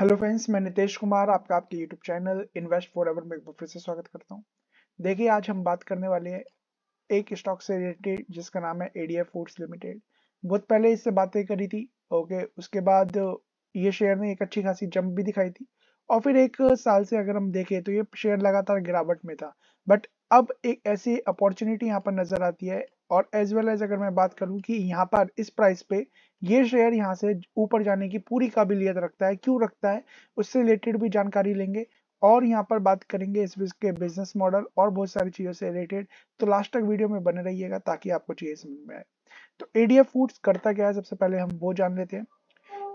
hello friends मैं नितेश कुमार आपका आपके YouTube channel invest for ever में फिर से स्वागत करता हूं देखिए आज हम बात करने वाले हैं एक स्टॉक से रिलेटेड जिसका नाम है एडीएफ फूड्स लिमिटेड बहुत पहले इससे बातें करी थी ओके उसके बाद ये शेयर ने एक अच्छी खासी जंप भी दिखाई थी और फिर एक साल से अगर हम देखें तो ये शेयर लगातार गिरावट में था बट अब एक ऐसी अपॉर्चुनिटी यहाँ पर नजर आती है और एज वेल एज अगर मैं बात करूं कि यहाँ पर इस प्राइस पे ये शेयर यहाँ से ऊपर जाने की पूरी काबिलियत रखता है क्यों रखता है उससे रिलेटेड भी जानकारी लेंगे और यहाँ पर बात करेंगे इस के बिजनेस मॉडल और बहुत सारी चीज़ों से रिलेटेड तो लास्ट तक वीडियो में बने रहिएगा ताकि आपको चीज़ें समझ में आए तो एडीएफ फूड्स करता क्या है सबसे पहले हम वो जान लेते हैं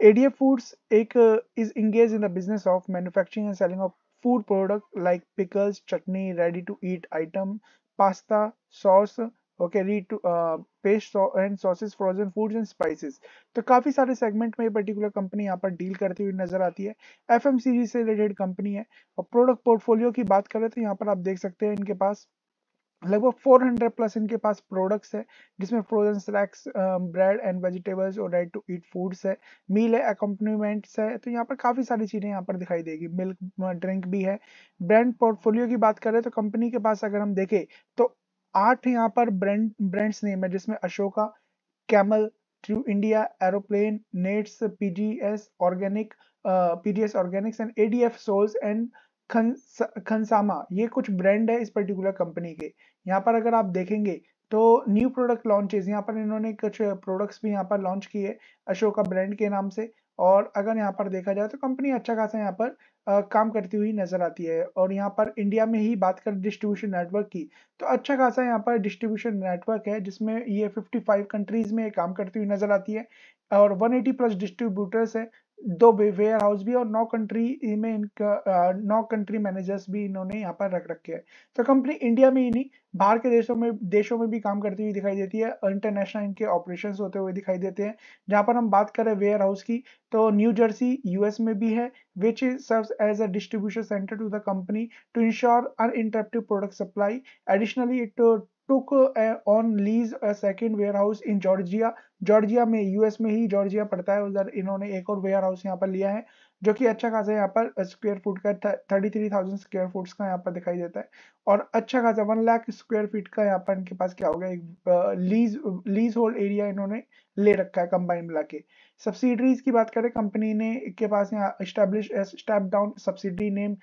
ADF फूड्स एक is engage in the business of manufacturing and selling of food product like pickles chutney ready to eat item pasta sauce okay read to paste and sauces frozen foods and spices तो काफ़ी सारे segment में ये particular company यहाँ पर deal करती हुई नजर आती है एफ से रिलेटेड कंपनी है और प्रोडक्ट पोर्टफोलियो की बात करें तो यहाँ पर आप देख सकते हैं इनके पास लगभग 400 प्लस इनके पास प्रोडक्ट्स um, है जिसमें frozen snacks bread and vegetables और राइट टू ईट फूड्स है मील है अकम्पनीमेंट्स है तो यहाँ पर काफ़ी सारी चीज़ें यहाँ पर दिखाई देगी मिल्क ड्रिंक भी है ब्रांड पोर्टफोलियो की बात करें तो कंपनी के पास अगर हम देखें तो आठ यहाँ पर ब्रांड ब्रांड्स नेम है जिसमें Ashoka Camel True India Aeroplane Nate's PGS organic PGS organics and ADF souls and Khansama ये कुछ ब्रांड है इस पर्टिकुलर कंपनी के यहाँ पर अगर आप देखेंगे तो न्यू प्रोडक्ट लॉन्चेज यहाँ पर इन्होंने कुछ प्रोडक्ट्स भी यहाँ पर लॉन्च किए अशोका ब्रांड के नाम से और अगर यहाँ पर देखा जाए तो कंपनी अच्छा खासा यहाँ पर काम करती हुई नजर आती है और यहाँ पर इंडिया में ही बात करें डिस्ट्रीब्यूशन नेटवर्क की तो अच्छा खासा यहाँ पर डिस्ट्रीब्यूशन नेटवर्क है जिसमें ये 55 कंट्रीज में काम करती हुई नजर आती है और 180 प्लस डिस्ट्रीब्यूटर्स है दो वेयर हाउस भी और नौ कंट्री में इनका नौ कंट्री मैनेजर्स भी इन्होंने यहाँ पर रख रखे हैं तो कंपनी इंडिया में ही नहीं बाहर के देशों में देशों में भी काम करती हुई दिखाई देती है इंटरनेशनल इनके ऑपरेशन होते हुए दिखाई देते हैं जहाँ पर हम बात करें वेयर हाउस की तो न्यू जर्सी यूएस में भी है which is serve as a distribution centre to the company to ensure uninterruptive product supply additionally it took on lease a second warehouse in Georgia Georgia में US में ही Georgia पड़ता है उधर इन्होंने एक और वेयर हाउस यहाँ पर लिया है जो कि अच्छा खासा यहाँ पर स्क्वायर फुट का thirty three thousand square foot का यहाँ पर दिखाई देता है और अच्छा खासा वन लाख स्क्वायर फीट का यहाँ पर इनके पास क्या हो गया एक लीज लीज होल्ड एरिया इन्होंने ले रखा है कंबाइन मिला के सब्सिडरीज की बात करें कंपनी ने के पास यहाँ establish step down subsidy name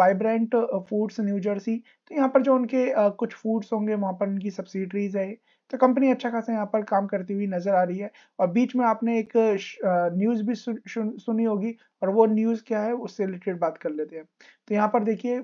vibrant foods New Jersey तो यहाँ पर जो उनके आ, uh, कुछ फूड्स होंगे वहाँ पर उनकी सब्सिडरीज है तो कंपनी अच्छा खासा यहाँ पर काम करती हुई नजर आ रही है और बीच में आपने एक न्यूज़ uh, uh, भी सु, सु, सुनी होगी और वो न्यूज़ क्या है उससे रिलेटेड बात कर लेते हैं तो यहाँ पर देखिए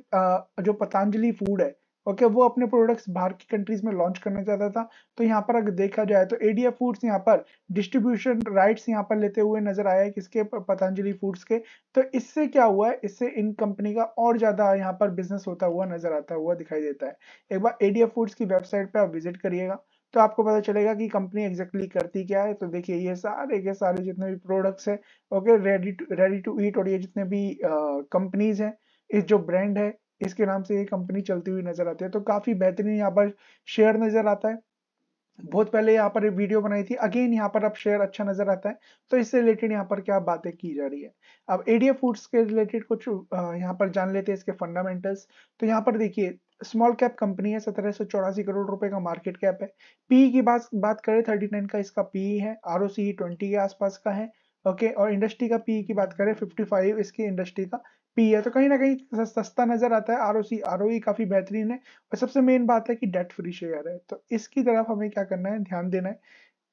जो पतंजलि फूड है ओके वो अपने प्रोडक्ट्स बाहर की कंट्रीज में लॉन्च करना चाहता था तो यहाँ पर अगर देखा जाए तो एडीएफ फूड्स यहाँ पर डिस्ट्रीब्यूशन राइट्स यहाँ पर लेते हुए नजर आया किसके पतंजलि फूड्स के तो इससे क्या हुआ है इससे इन कंपनी का और ज्यादा यहाँ पर बिजनेस होता हुआ नजर आता हुआ दिखाई देता है एक बार एडीएफ फूड्स की वेबसाइट पर आप विजिट करिएगा तो आपको पता चलेगा कि कंपनी एग्जैक्टली exactly करती क्या है तो देखिए ये सारे के सारे जितने भी प्रोडक्ट्स हैं okay ready to ready to eat और ये जितने भी कंपनीज हैं इस जो ब्रांड है इसके नाम से ये कंपनी चलती हुई नजर आती है तो काफी बेहतरीन यहाँ पर शेयर नजर आता है बहुत पहले यहाँ पर वीडियो बनाई थी अगेन यहाँ पर अब शेयर अच्छा नजर आता है तो इससे रिलेटेड यहाँ पर क्या बातें की जा रही है अब एडीएफ फूड्स के रिलेटेड कुछ यहाँ पर जान लेते हैं इसके फंडामेंटल्स तो यहाँ पर देखिए स्मॉल कैप कंपनी है सत्रह सौ चौरासी करोड़ रुपए का मार्केट कैप है पी की बात बात करें थर्टी नाइन का इसका पी है आर ओ सी ट्वेंटी के आसपास का है ओके और इंडस्ट्री का पी की बात करें फिफ्टी फाइव इसकी इंडस्ट्री का पी है तो कहीं ना कहीं सस्ता नजर आता है आरओसी आरओई e काफी बेहतरीन है और सबसे मेन बात है कि डेट फ्री शेयर है तो इसकी तरफ हमें क्या करना है ध्यान देना है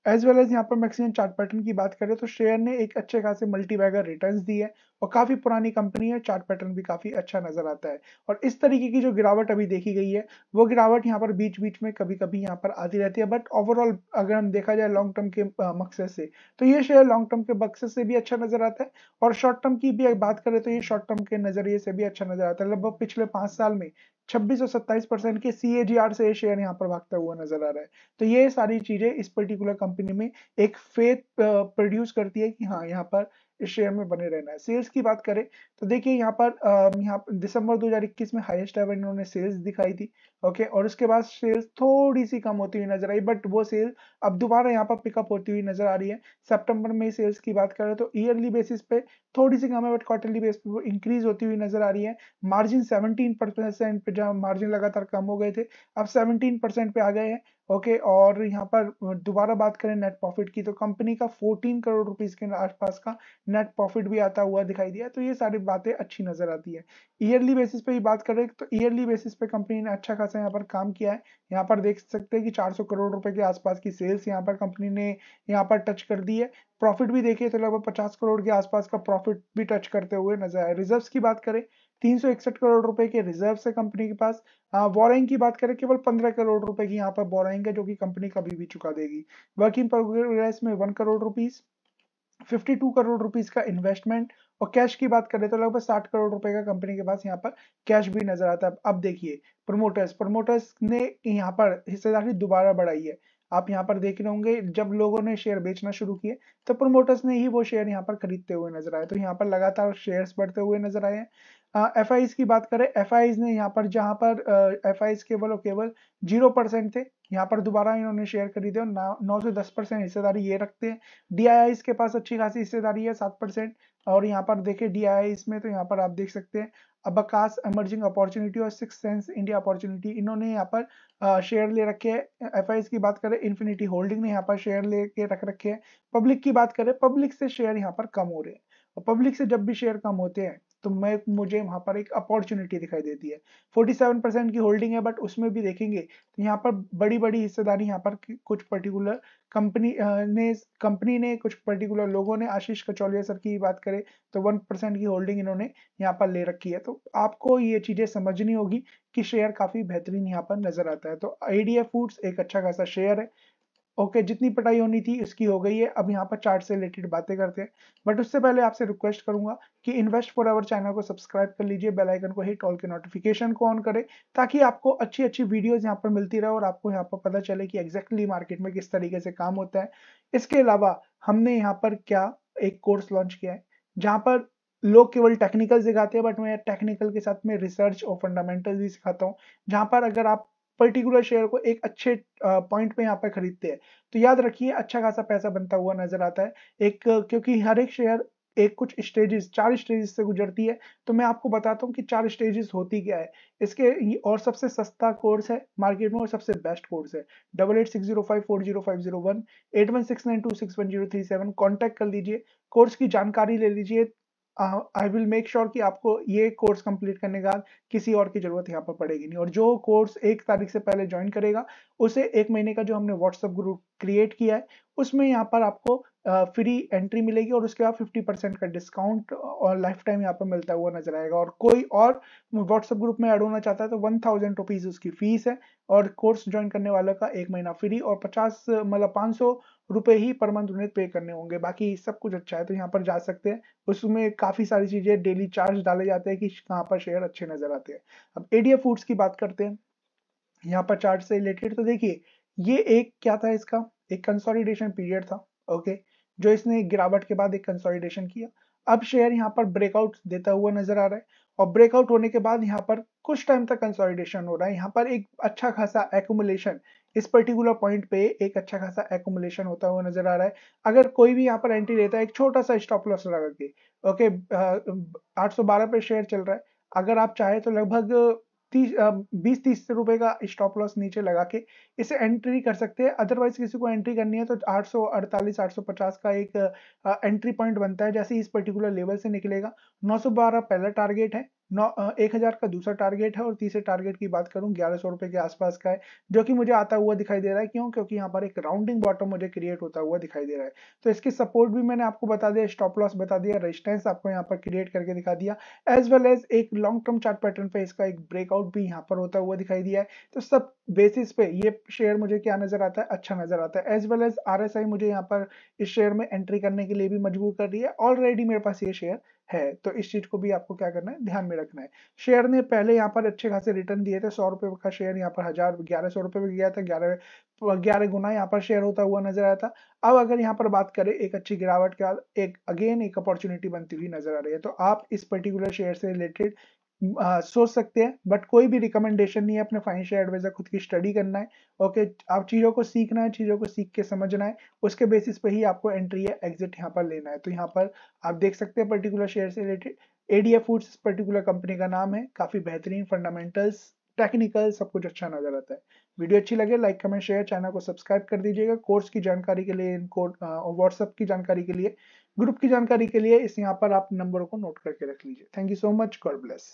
एज वेल एज यहाँ पर मैक्सिमम चार्ट पैटर्न की बात करें तो शेयर ने एक अच्छे खासे मल्टी बैगर रिटर्न दी है और काफी पुरानी कंपनी है चार्ट पैटर्न भी काफी अच्छा नजर आता है और इस तरीके की जो गिरावट अभी देखी गई है वो गिरावट यहाँ पर बीच बीच में कभी कभी यहाँ पर आती रहती है बट ओवरऑल अगर हम देखा जाए लॉन्ग टर्म के मकसद से तो ये शेयर लॉन्ग टर्म के मकसद से भी अच्छा नजर आता है और शॉर्ट टर्म की भी बात करें तो ये शॉर्ट टर्म के नजरिए से भी अच्छा नजर आता है लगभग पिछले पांच साल में छब्बीस और सत्ताईस परसेंट के सी से शेयर यहाँ पर भागता हुआ नजर आ रहा है तो ये सारी चीजें इस पर्टिकुलर कंपनी में एक फेथ प्रोड्यूस करती है कि हाँ यहाँ पर इस शेयर में बने रहना है सेल्स की बात करें तो देखिए यहाँ पर यहाँ दिसंबर 2021 में हाईएस्ट एवर इन्होंने सेल्स दिखाई थी ओके और उसके बाद सेल्स थोड़ी सी कम होती हुई नजर आई बट वो सेल्स अब दोबारा यहाँ पर पिकअप होती हुई नजर आ रही है सितंबर में सेल्स की बात करें तो ईयरली बेसिस पे थोड़ी सी कम है बट क्वार्टरली बेस पे इंक्रीज होती हुई नजर आ रही है मार्जिन सेवनटीन परसेंट पे जहाँ मार्जिन लगातार कम हो गए थे अब सेवनटीन परसेंट पे आ गए हैं ओके okay, और यहाँ पर दोबारा बात करें नेट प्रॉफिट की तो कंपनी का 14 करोड़ रुपीस के आसपास का नेट प्रॉफिट भी आता हुआ दिखाई दिया तो ये सारी बातें अच्छी नजर आती है ईयरली बेसिस पे ही बात करें तो ईयरली बेसिस पे कंपनी ने अच्छा खासा यहाँ पर काम किया है यहाँ पर देख सकते हैं कि 400 करोड़ रुपए के आसपास की सेल्स यहाँ पर कंपनी ने यहाँ पर टच कर दी है प्रॉफिट भी देखिए तो लगभग पचास करोड़ के आसपास का प्रॉफिट भी टच करते हुए नजर आए रिजर्व की बात करें तीन करोड़ रुपए के रिजर्व है कंपनी के पास बोराइंग हाँ, की बात करें केवल पंद्रह करोड़ रुपए की यहाँ पर बोराइंग है जो कि कंपनी कभी भी चुका देगी वर्किंग प्रोग्रेस में one crore rupees 52 crore rupees का इन्वेस्टमेंट और कैश की बात करें तो लगभग 60 करोड़ रुपए का कंपनी के पास यहाँ पर कैश भी नजर आता है अब देखिए प्रमोटर्स प्रमोटर्स ने यहाँ पर हिस्सेदारी दोबारा बढ़ाई है आप यहाँ पर देख रहे होंगे जब लोगों ने शेयर बेचना शुरू किए तो प्रमोटर्स ने ही वो शेयर यहाँ पर खरीदते हुए नजर आए तो यहाँ पर लगातार शेयर्स बढ़ते हुए नजर आए हैं एफ हाँ, uh, की बात करें एफ ने यहाँ पर जहाँ पर एफ आई केवल और केवल जीरो परसेंट थे यहाँ पर दोबारा इन्होंने शेयर खरीदे और नौ से दस परसेंट हिस्सेदारी ये रखते हैं डी के पास अच्छी खासी हिस्सेदारी है सात परसेंट और यहाँ पर देखें डी में तो यहाँ पर आप देख सकते हैं अबकाश एमर्जिंग अपॉर्चुनिटी और सिक्स सेंस इंडिया अपॉर्चुनिटी इन्होंने यहाँ पर शेयर ले रखे है एफ की बात करें इन्फिनिटी होल्डिंग ने यहाँ पर शेयर ले के रख रखे है पब्लिक की बात करें पब्लिक से शेयर यहाँ पर कम हो रहे हैं और पब्लिक से जब भी शेयर कम होते हैं तो मैं मुझे वहाँ पर एक अपॉर्चुनिटी दिखाई देती है 47 परसेंट की होल्डिंग है बट उसमें भी देखेंगे तो यहाँ पर बड़ी बड़ी हिस्सेदारी यहाँ पर कुछ पर्टिकुलर कंपनी ने कंपनी ने कुछ पर्टिकुलर लोगों ने आशीष कचौलिया सर की बात करें तो वन परसेंट की होल्डिंग इन्होंने यहाँ पर ले रखी है तो आपको ये चीज़ें समझनी होगी कि शेयर काफ़ी बेहतरीन यहाँ पर नज़र आता है तो आईडिया फूड्स एक अच्छा खासा शेयर है ओके जितनी पढ़ाई होनी थी इसकी हो गई है अब यहाँ पर चार्ट से रिलेटेड बातें करते हैं बट उससे पहले आपसे रिक्वेस्ट करूंगा कि इन्वेस्ट फॉर आवर चैनल को सब्सक्राइब कर लीजिए बेल आइकन को हिट ऑल के नोटिफिकेशन को ऑन करें ताकि आपको अच्छी अच्छी वीडियोस यहाँ पर मिलती रहे और आपको यहाँ पर पता चले कि एग्जैक्टली exactly मार्केट में किस तरीके से काम होता है इसके अलावा हमने यहाँ पर क्या एक कोर्स लॉन्च किया है जहाँ पर लोग केवल टेक्निकल सिखाते हैं बट मैं टेक्निकल के साथ में रिसर्च और फंडामेंटल भी सिखाता हूँ जहाँ पर अगर आप पर्टिकुलर शेयर को एक अच्छे पॉइंट पे यहाँ पर खरीदते हैं तो याद रखिए अच्छा खासा पैसा बनता हुआ नजर आता है एक क्योंकि हर एक शेयर एक कुछ स्टेजेस चार स्टेजेस से गुजरती है तो मैं आपको बताता हूँ कि चार स्टेजेस होती क्या है इसके और सबसे सस्ता कोर्स है मार्केट में और सबसे बेस्ट कोर्स है double eight six zero five four zero five zero one eight one six nine two six one zero three seven contact कर लीजिए कोर्स की जानकारी ले लीजिए आई विल मेक श्योर कि आपको ये कोर्स कंप्लीट करने के बाद किसी और की ज़रूरत यहाँ पर पड़ेगी नहीं और जो कोर्स एक तारीख से पहले ज्वाइन करेगा उसे एक महीने का जो हमने व्हाट्सएप ग्रुप क्रिएट किया है उसमें यहाँ पर आपको फ्री एंट्री मिलेगी और उसके बाद फिफ्टी परसेंट का डिस्काउंट और लाइफ टाइम यहाँ पर मिलता हुआ नजर आएगा और कोई और व्हाट्सएप ग्रुप में ऐड होना चाहता है तो वन थाउजेंड रुपीज़ उसकी फीस है और कोर्स ज्वाइन करने वालों का एक महीना फ्री और पचास मतलब पाँच सौ रुपये ही पर मंथ उन्हें पे करने होंगे बाकी सब कुछ अच्छा है तो यहाँ पर जा सकते हैं उसमें काफ़ी सारी चीज़ें डेली चार्ज डाले जाते हैं कि कहाँ पर शेयर अच्छे नज़र आते हैं अब एडिया फूड्स की बात करते हैं यहाँ पर चार्ज से रिलेटेड तो देखिए ये एक क्या था इसका एक कंसोलिडेशन पीरियड था ओके जो इसने गिरावट के बाद एक कंसोलिडेशन किया अब शेयर यहाँ पर ब्रेकआउट देता हुआ नजर आ रहा है और ब्रेकआउट होने के बाद यहाँ पर कुछ टाइम तक कंसोलिडेशन हो रहा है यहाँ पर एक अच्छा खासा एकुमुलेशन इस पर्टिकुलर पॉइंट पे एक अच्छा खासा एकुमुलेशन होता हुआ नजर आ रहा है अगर कोई भी यहाँ पर एंट्री लेता है एक छोटा सा स्टॉप लॉस लगा के ओके आठ पे शेयर चल रहा है अगर आप चाहे तो लगभग बीस तीस रुपए का स्टॉप लॉस नीचे लगा के इसे एंट्री कर सकते हैं अदरवाइज किसी को एंट्री करनी है तो 848 850 का एक एंट्री पॉइंट बनता है जैसे इस पर्टिकुलर लेवल से निकलेगा 912 पहला टारगेट है नौ एक हज़ार का दूसरा टारगेट है और तीसरे टारगेट की बात करूं ग्यारह सौ रुपये के आसपास का है जो कि मुझे आता हुआ दिखाई दे रहा है क्यों क्योंकि यहाँ पर एक राउंडिंग बॉटम मुझे क्रिएट होता हुआ दिखाई दे रहा है तो इसकी सपोर्ट भी मैंने आपको बता दिया स्टॉप लॉस बता दिया रेजिस्टेंस आपको यहाँ पर क्रिएट करके दिखा दिया एज वेल एज एक लॉन्ग टर्म चार्ट पैटर्न पे इसका एक ब्रेकआउट भी यहाँ पर होता हुआ दिखाई दिया है तो सब बेसिस पे ये शेयर मुझे क्या नजर आता है अच्छा नजर आता है एज वेल एज आर मुझे यहाँ पर इस शेयर में एंट्री करने के लिए भी मजबूर कर रही है ऑलरेडी मेरे पास ये शेयर है तो इस चीज को भी आपको क्या करना है ध्यान में रखना है शेयर ने पहले यहाँ पर अच्छे खासे रिटर्न दिए थे सौ रुपए का शेयर यहाँ पर हजार ग्यारह सौ रुपए में गया था ग्यारह ग्यारह गुना यहाँ पर शेयर होता हुआ नजर आया था अब अगर यहाँ पर बात करें एक अच्छी गिरावट के बाद एक अगेन एक अपॉर्चुनिटी बनती हुई नजर आ रही है तो आप इस पर्टिकुलर शेयर से रिलेटेड सोच सकते हैं बट कोई भी रिकमेंडेशन नहीं है अपने फाइनेंशियल एडवाइजर खुद की स्टडी करना है ओके आप चीज़ों को सीखना है चीज़ों को सीख के समझना है उसके बेसिस पे ही आपको एंट्री या एग्जिट यहाँ पर लेना है तो यहाँ पर आप देख सकते हैं पर्टिकुलर शेयर से related ADF foods particular company का नाम है काफ़ी बेहतरीन फंडामेंटल्स टेक्निकल सब कुछ अच्छा नजर आता है वीडियो अच्छी लगे लाइक कमेंट शेयर चैनल को सब्सक्राइब कर दीजिएगा कोर्स की जानकारी के लिए इनको की जानकारी के लिए ग्रुप की जानकारी के लिए इस यहाँ पर आप नंबरों को नोट करके रख लीजिए thank you so much God bless